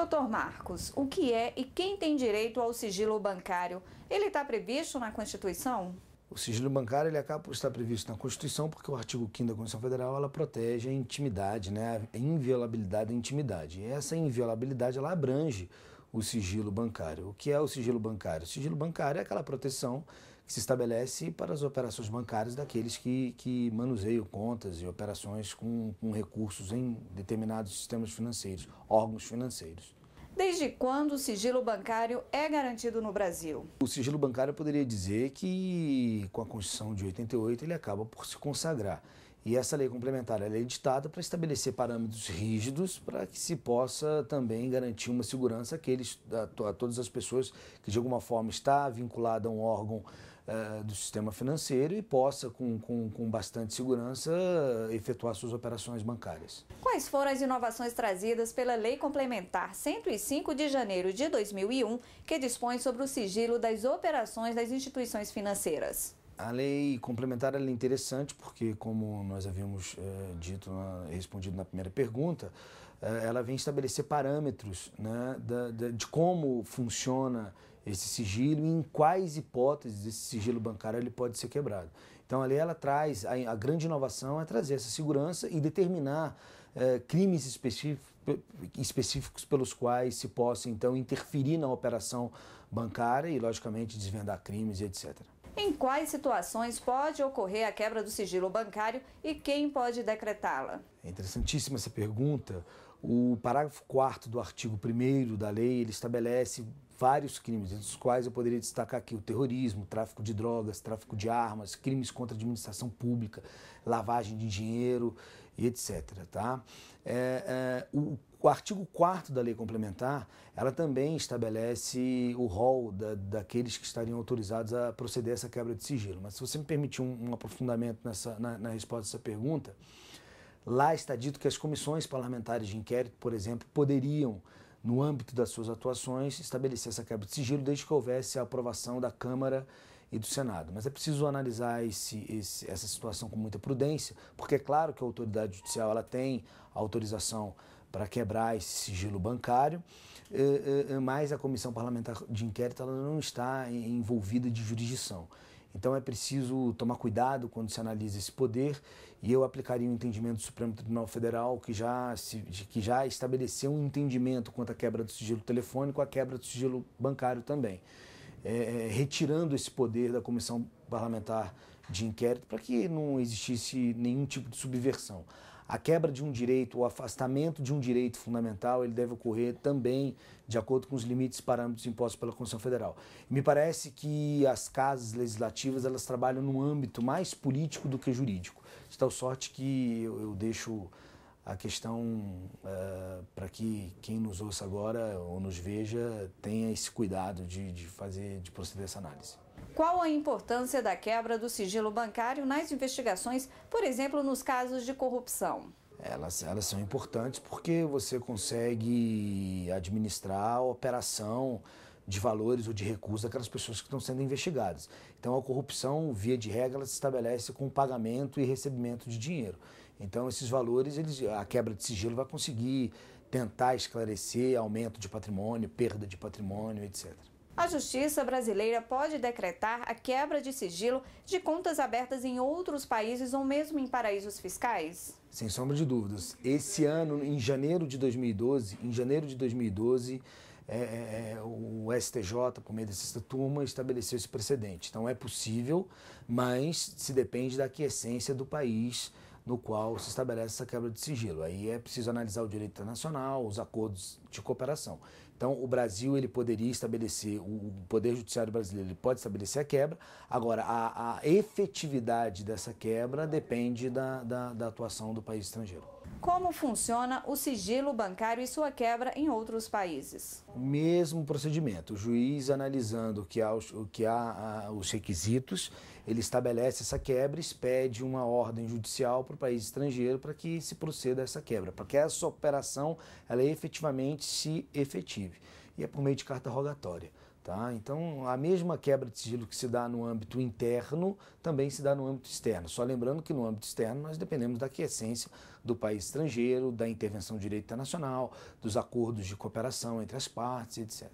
Doutor Marcos, o que é e quem tem direito ao sigilo bancário? Ele está previsto na Constituição? O sigilo bancário ele acaba por estar previsto na Constituição, porque o artigo 5 da Constituição Federal ela protege a intimidade, né? a inviolabilidade da intimidade. E essa inviolabilidade ela abrange o sigilo bancário. O que é o sigilo bancário? O sigilo bancário é aquela proteção que se estabelece para as operações bancárias daqueles que, que manuseiam contas e operações com, com recursos em determinados sistemas financeiros, órgãos financeiros. Desde quando o sigilo bancário é garantido no Brasil? O sigilo bancário eu poderia dizer que, com a Constituição de 88, ele acaba por se consagrar. E essa lei complementar é editada para estabelecer parâmetros rígidos para que se possa também garantir uma segurança àqueles, a, a todas as pessoas que, de alguma forma, está vinculada a um órgão eh, do sistema financeiro e possa, com, com, com bastante segurança, efetuar suas operações bancárias. Quais foram as inovações trazidas pela Lei Complementar 105 de janeiro de 2001, que dispõe sobre o sigilo das operações das instituições financeiras? A lei complementar é interessante porque, como nós havíamos é, dito, na, respondido na primeira pergunta, é, ela vem estabelecer parâmetros né, da, da, de como funciona esse sigilo e em quais hipóteses esse sigilo bancário ele pode ser quebrado. Então, a lei ela traz, a, a grande inovação é trazer essa segurança e determinar é, crimes específicos específicos pelos quais se possa então interferir na operação bancária e logicamente desvendar crimes e etc. Em quais situações pode ocorrer a quebra do sigilo bancário e quem pode decretá-la? É interessantíssima essa pergunta. O parágrafo 4 do artigo 1 da lei ele estabelece vários crimes, entre os quais eu poderia destacar aqui o terrorismo, tráfico de drogas, tráfico de armas, crimes contra a administração pública, lavagem de dinheiro e etc. Tá? É, é, o, o, artigo 4 da lei complementar, ela também estabelece o rol da, daqueles que estariam autorizados a proceder a essa quebra de sigilo. Mas se você me permitir um, um aprofundamento nessa, na, na resposta a essa pergunta, lá está dito que as comissões parlamentares de inquérito, por exemplo, poderiam no âmbito das suas atuações, estabelecer essa quebra de sigilo desde que houvesse a aprovação da Câmara e do Senado. Mas é preciso analisar esse, esse, essa situação com muita prudência, porque é claro que a autoridade judicial ela tem autorização para quebrar esse sigilo bancário, eh, eh, mas a comissão parlamentar de inquérito ela não está envolvida de jurisdição. Então é preciso tomar cuidado quando se analisa esse poder e eu aplicaria o um entendimento do Supremo Tribunal Federal que já, se, que já estabeleceu um entendimento quanto à quebra do sigilo telefônico, à quebra do sigilo bancário também. É, é retirando esse poder da comissão parlamentar de inquérito para que não existisse nenhum tipo de subversão. A quebra de um direito, o afastamento de um direito fundamental, ele deve ocorrer também de acordo com os limites e parâmetros impostos pela Constituição Federal. Me parece que as casas legislativas elas trabalham num âmbito mais político do que jurídico. De tal sorte que eu, eu deixo a questão uh, para que quem nos ouça agora ou nos veja tenha esse cuidado de, de fazer, de proceder essa análise. Qual a importância da quebra do sigilo bancário nas investigações, por exemplo, nos casos de corrupção? Elas, elas são importantes porque você consegue administrar a operação de valores ou de recursos daquelas pessoas que estão sendo investigadas. Então a corrupção, via de regra, se estabelece com pagamento e recebimento de dinheiro. Então esses valores, eles, a quebra de sigilo vai conseguir tentar esclarecer aumento de patrimônio, perda de patrimônio, etc a justiça brasileira pode decretar a quebra de sigilo de contas abertas em outros países ou mesmo em paraísos fiscais? Sem sombra de dúvidas. Esse ano, em janeiro de 2012, em janeiro de 2012, é, é, é, o STJ, por meio dessa turma, estabeleceu esse precedente. Então é possível, mas se depende da aquiescência do país no qual se estabelece essa quebra de sigilo. Aí é preciso analisar o direito internacional, os acordos de cooperação. Então, o Brasil ele poderia estabelecer, o Poder Judiciário brasileiro ele pode estabelecer a quebra. Agora, a, a efetividade dessa quebra depende da, da, da atuação do país estrangeiro. Como funciona o sigilo bancário e sua quebra em outros países? Mesmo procedimento. O juiz, analisando que há os, que há, os requisitos, ele estabelece essa quebra, e expede uma ordem judicial para o país estrangeiro para que se proceda a essa quebra, para que essa operação ela efetivamente se efetive. E é por meio de carta rogatória. Tá? Então, a mesma quebra de sigilo que se dá no âmbito interno também se dá no âmbito externo. Só lembrando que no âmbito externo nós dependemos da quiescência do país estrangeiro, da intervenção de direito internacional, dos acordos de cooperação entre as partes, etc.